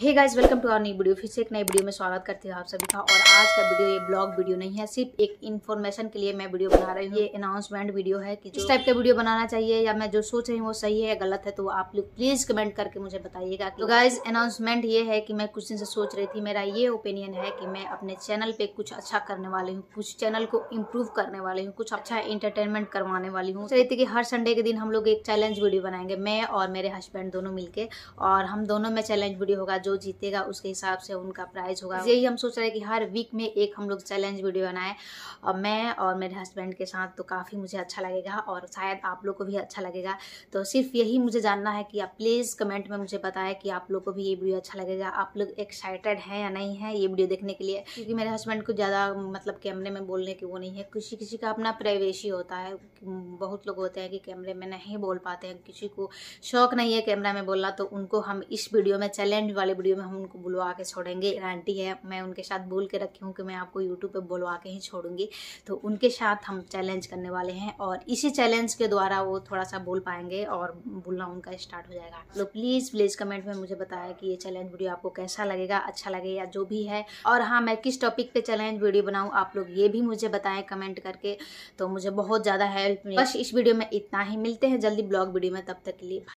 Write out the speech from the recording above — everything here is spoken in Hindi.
hey guys welcome to our नई वीडियो फिर से एक नई वीडियो में स्वागत करते हैं आप सभी का और आज का वीडियो ये ब्लॉग वीडियो नहीं है सिर्फ एक इन्फॉर्मेशन के लिए मैं वीडियो बना रही हूँ ये अनाउंसमेंट वीडियो है कि जिस टाइप का वीडियो बनाना चाहिए या मैं जो सोच रही हूँ वो सही है या गलत है तो आप लोग प्लीज कमेंट करके मुझे बताइएगा तो गाइज अनाउंसमेंट ये है कि मैं कुछ दिन से सोच रही थी मेरा ये ओपिनियन है कि मैं अपने चैनल पे कुछ अच्छा करने वाली हूँ कुछ चैनल को इम्प्रूव करने वाली हूँ कुछ अच्छा इंटरटेनमेंट करवाने वाली हूँ की थी कि हर संडे के दिन हम लोग एक चैलेंज वीडियो बनाएंगे मैं और मेरे हस्बैंड दोनों मिलकर और हम दोनों में चैलेंज वीडियो होगा जो जीतेगा उसके हिसाब से उनका प्राइज होगा यही हम सोच रहे हैं कि हर वीक में एक हम लोग चैलेंज वीडियो बनाए और मैं और मेरे हस्बैंड के साथ तो काफ़ी मुझे अच्छा लगेगा और शायद आप लोग को भी अच्छा लगेगा तो सिर्फ यही मुझे जानना है कि आप प्लीज़ कमेंट में मुझे बताएं कि आप लोग को भी ये वीडियो अच्छा लगेगा आप लोग एक्साइटेड हैं या नहीं है ये वीडियो देखने के लिए क्योंकि मेरे हस्बैंड को ज़्यादा मतलब कैमरे में बोलने की वो नहीं है किसी किसी का अपना प्राइवेसी होता है बहुत लोग होते हैं कि कैमरे में नहीं बोल पाते हैं किसी को शौक नहीं है कैमरा में बोलना तो उनको हम इस वीडियो में चैलेंज वाले वीडियो में हम उनको बुलवा के छोड़ेंगे आंटी है मैं उनके साथ बोल के रखी हूँ कि मैं आपको यूट्यूब पर बुलवा के ही छोड़ूंगी तो उनके साथ हम चैलेंज करने वाले हैं और इसी चैलेंज के द्वारा वो थोड़ा सा बोल पाएंगे और बोलना उनका स्टार्ट हो जाएगा तो प्लीज़ प्लीज़ कमेंट में मुझे बताया कि ये चैलेंज वीडियो आपको कैसा लगेगा अच्छा लगे या जो भी है और हाँ मैं किस टॉपिक पे चैलेंज वीडियो बनाऊँ आप लोग ये भी मुझे बताएं कमेंट करके तो मुझे बहुत ज़्यादा हेल्प बस इस वीडियो में इतना ही मिलते हैं जल्दी ब्लॉग वीडियो में तब तक के लिए